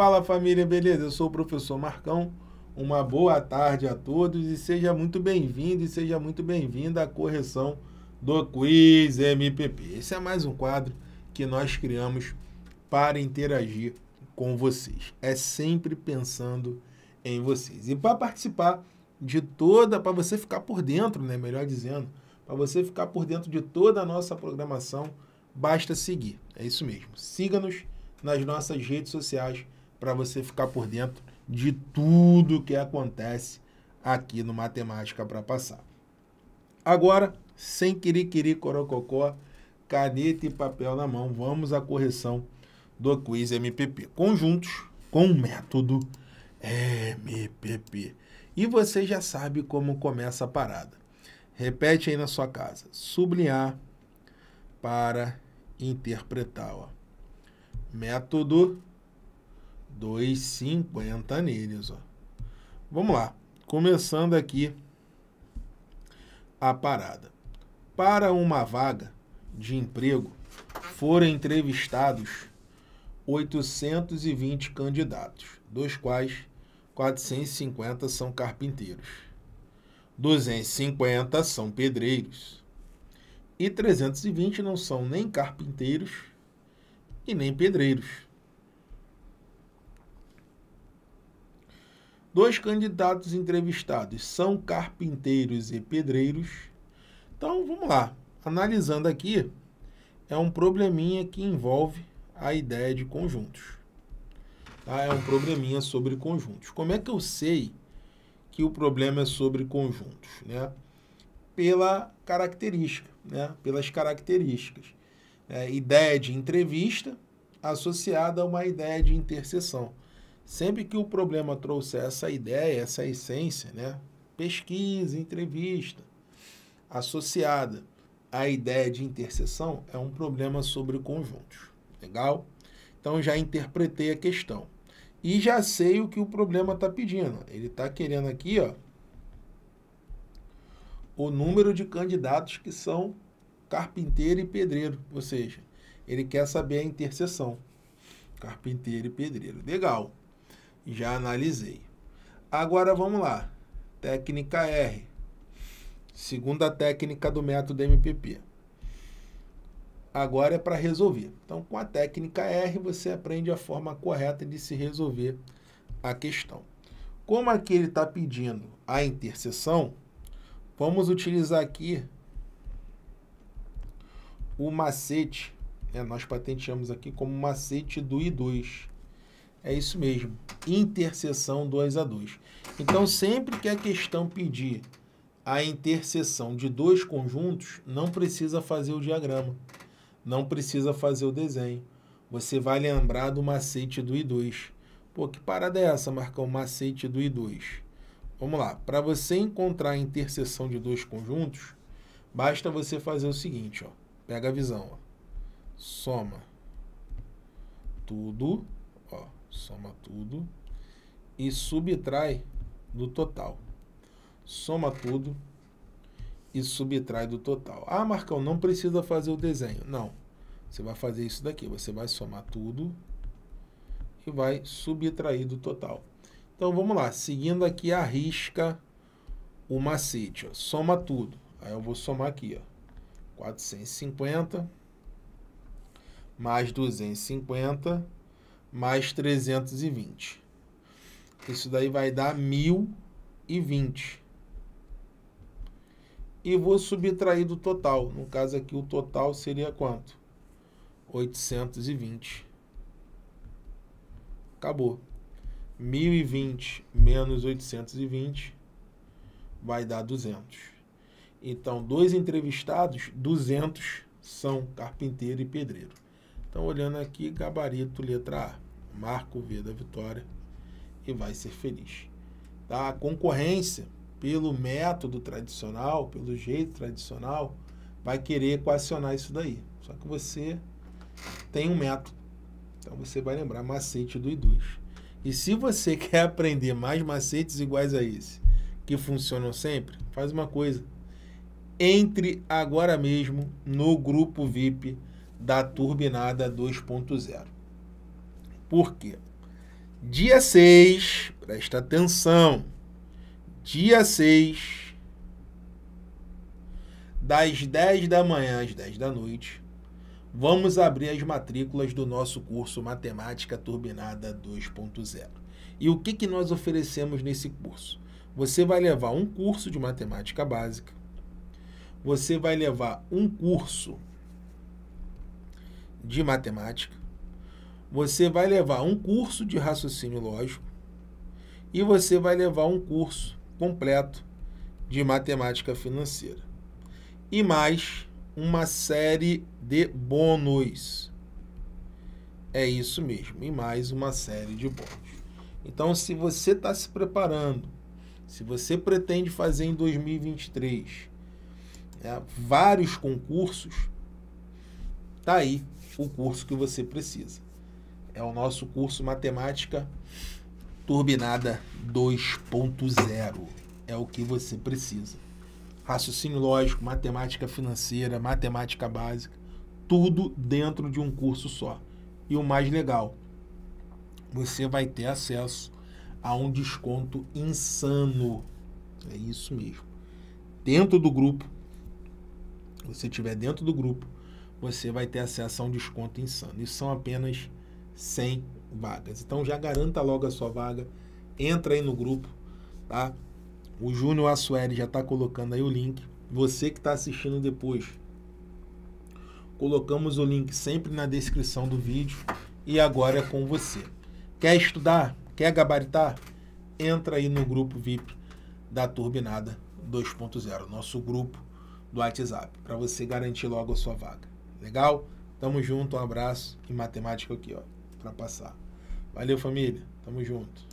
Fala família, beleza? Eu sou o professor Marcão. Uma boa tarde a todos e seja muito bem-vindo e seja muito bem-vinda à correção do Quiz MPP. Esse é mais um quadro que nós criamos para interagir com vocês. É sempre pensando em vocês. E para participar de toda, para você ficar por dentro, né, melhor dizendo, para você ficar por dentro de toda a nossa programação, basta seguir. É isso mesmo. Siga-nos nas nossas redes sociais para você ficar por dentro de tudo que acontece aqui no Matemática para Passar. Agora, sem querer, corococó, caneta e papel na mão, vamos à correção do quiz MPP. Conjuntos com o método MPP. E você já sabe como começa a parada. Repete aí na sua casa. Sublinhar para interpretar. Ó. Método 2,50 neles, ó. Vamos lá. Começando aqui a parada. Para uma vaga de emprego, foram entrevistados 820 candidatos, dos quais 450 são carpinteiros, 250 são pedreiros e 320 não são nem carpinteiros e nem pedreiros. Dois candidatos entrevistados são carpinteiros e pedreiros. Então, vamos lá. Analisando aqui, é um probleminha que envolve a ideia de conjuntos. Tá? É um probleminha sobre conjuntos. Como é que eu sei que o problema é sobre conjuntos? Né? Pela característica, né? pelas características. É, ideia de entrevista associada a uma ideia de interseção. Sempre que o problema trouxe essa ideia, essa essência, né? pesquisa, entrevista, associada à ideia de interseção, é um problema sobre conjuntos. Legal? Então já interpretei a questão. E já sei o que o problema está pedindo. Ele está querendo aqui ó, o número de candidatos que são carpinteiro e pedreiro. Ou seja, ele quer saber a interseção. Carpinteiro e pedreiro. Legal. Já analisei. Agora vamos lá. Técnica R. Segunda técnica do método MPP. Agora é para resolver. Então, com a técnica R, você aprende a forma correta de se resolver a questão. Como aqui ele está pedindo a interseção, vamos utilizar aqui o macete, né? nós patenteamos aqui como macete do I2. É isso mesmo. Intercessão 2 a 2. Então, sempre que a é questão pedir a interseção de dois conjuntos, não precisa fazer o diagrama, não precisa fazer o desenho. Você vai lembrar do macete do I2. Pô, que parada é essa, Marcão? Macete do I2. Vamos lá. Para você encontrar a interseção de dois conjuntos, basta você fazer o seguinte, ó. Pega a visão, ó. Soma tudo Soma tudo e subtrai do total. Soma tudo e subtrai do total. Ah, Marcão, não precisa fazer o desenho. Não. Você vai fazer isso daqui. Você vai somar tudo e vai subtrair do total. Então vamos lá, seguindo aqui a risca, o macete, ó. soma tudo. Aí eu vou somar aqui, ó. 450 mais 250 mais 320. Isso daí vai dar 1020. E vou subtrair do total. No caso aqui, o total seria quanto? 820. Acabou. 1020 menos 820 vai dar 200. Então, dois entrevistados, 200 são carpinteiro e pedreiro. Então, olhando aqui, gabarito, letra A. Marco o V da vitória e vai ser feliz. Tá? A concorrência, pelo método tradicional, pelo jeito tradicional, vai querer equacionar isso daí. Só que você tem um método. Então, você vai lembrar macete do I2. E se você quer aprender mais macetes iguais a esse, que funcionam sempre, faz uma coisa. Entre agora mesmo no grupo VIP da turbinada 2.0. Por quê? Dia 6, presta atenção, dia 6, das 10 da manhã às 10 da noite, vamos abrir as matrículas do nosso curso Matemática Turbinada 2.0. E o que, que nós oferecemos nesse curso? Você vai levar um curso de matemática básica, você vai levar um curso de matemática, você vai levar um curso de raciocínio lógico e você vai levar um curso completo de matemática financeira. E mais uma série de bônus. É isso mesmo, e mais uma série de bônus. Então, se você está se preparando, se você pretende fazer em 2023 né, vários concursos, tá aí o curso que você precisa. É o nosso curso Matemática Turbinada 2.0. É o que você precisa. Raciocínio lógico, matemática financeira, matemática básica, tudo dentro de um curso só. E o mais legal, você vai ter acesso a um desconto insano. É isso mesmo. Dentro do grupo, você estiver dentro do grupo, você vai ter acesso a um desconto insano. E são apenas 100 vagas. Então já garanta logo a sua vaga, entra aí no grupo, tá? O Júnior Assueri já está colocando aí o link. Você que está assistindo depois, colocamos o link sempre na descrição do vídeo. E agora é com você. Quer estudar? Quer gabaritar? Entra aí no grupo VIP da Turbinada 2.0, nosso grupo do WhatsApp, para você garantir logo a sua vaga. Legal? Tamo junto, um abraço e matemática aqui, ó, para passar. Valeu, família. Tamo junto.